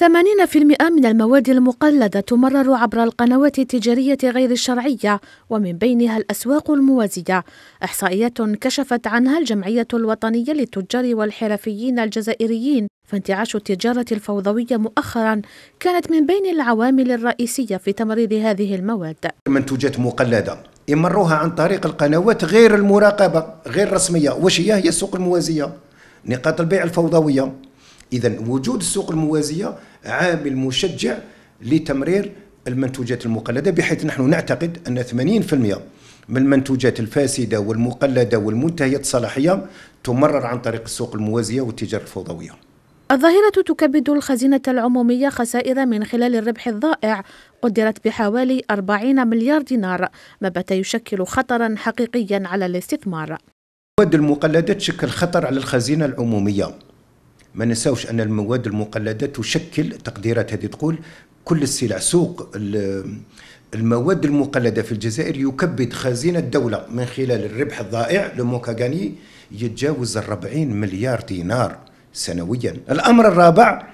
80% من المواد المقلدة تمرر عبر القنوات التجارية غير الشرعية ومن بينها الأسواق الموازية إحصائيات كشفت عنها الجمعية الوطنية للتجار والحرفيين الجزائريين فانتعاش التجارة الفوضوية مؤخرا كانت من بين العوامل الرئيسية في تمرير هذه المواد منتوجات مقلدة يمروها عن طريق القنوات غير المراقبة غير رسمية وش هي هي السوق الموازية نقاط البيع الفوضوية اذا وجود السوق الموازيه عامل مشجع لتمرير المنتوجات المقلده بحيث نحن نعتقد ان 80% من المنتوجات الفاسده والمقلده والمنتهيه الصلاحيه تمرر عن طريق السوق الموازيه والتجاره الفوضويه. الظاهرة تكبد الخزينة العمومية خسائر من خلال الربح الضائع قدرت بحوالي 40 مليار دينار ما بات يشكل خطرا حقيقيا على الاستثمار المواد المقلدة تشكل خطر على الخزينة العمومية ما نساوش ان المواد المقلده تشكل تقديرات هذه تقول كل السلع سوق المواد المقلده في الجزائر يكبد خزينه الدوله من خلال الربح الضائع لموكاغاني يتجاوز 40 مليار دينار سنويا الامر الرابع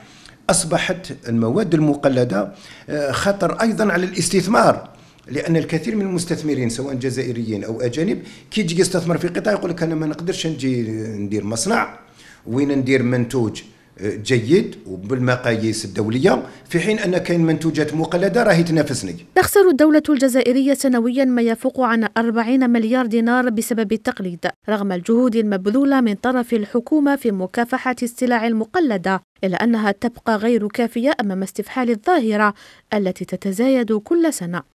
اصبحت المواد المقلده آه، خطر ايضا على الاستثمار لان الكثير من المستثمرين سواء جزائريين او اجانب كي يجي يستثمر في قطاع يقول لك انا ما نقدرش نجي ندير مصنع وين ندير منتوج آه، جيد وبالمقاييس الدولية في حين أن كاين منتوجات مقلدة راهي تنافسني تخسر الدولة الجزائرية سنويا ما يفوق عن 40 مليار دينار بسبب التقليد رغم الجهود المبذولة من طرف الحكومة في مكافحة السلع المقلدة إلا أنها تبقى غير كافية أمام استفحال الظاهرة التي تتزايد كل سنة